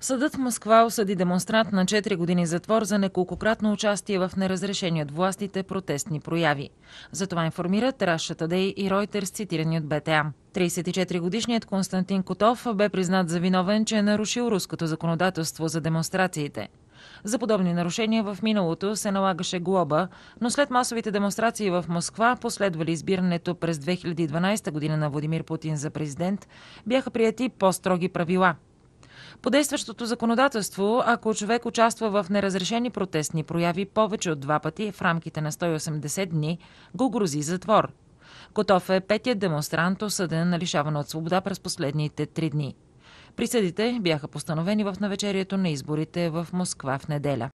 Съдът в Москва осъди демонстрант на 4 години затвор за неколкократно участие в неразрешени от властите протестни прояви. За това информират Раша Тадей и Ройтер, цитирани от БТА. 34-годишният Константин Котов бе признат за виновен, че е нарушил руското законодателство за демонстрациите. За подобни нарушения в миналото се налагаше глоба, но след масовите демонстрации в Москва, последвали избирането през 2012 година на Владимир Путин за президент, бяха прияти по-строги правила – по действащото законодателство, ако човек участва в неразрешени протестни прояви повече от два пъти е в рамките на 180 дни, го грози затвор. Котов е петият демонстрант, осъден на лишаване от свобода през последните три дни. Присъдите бяха постановени в навечерието на изборите в Москва в неделя.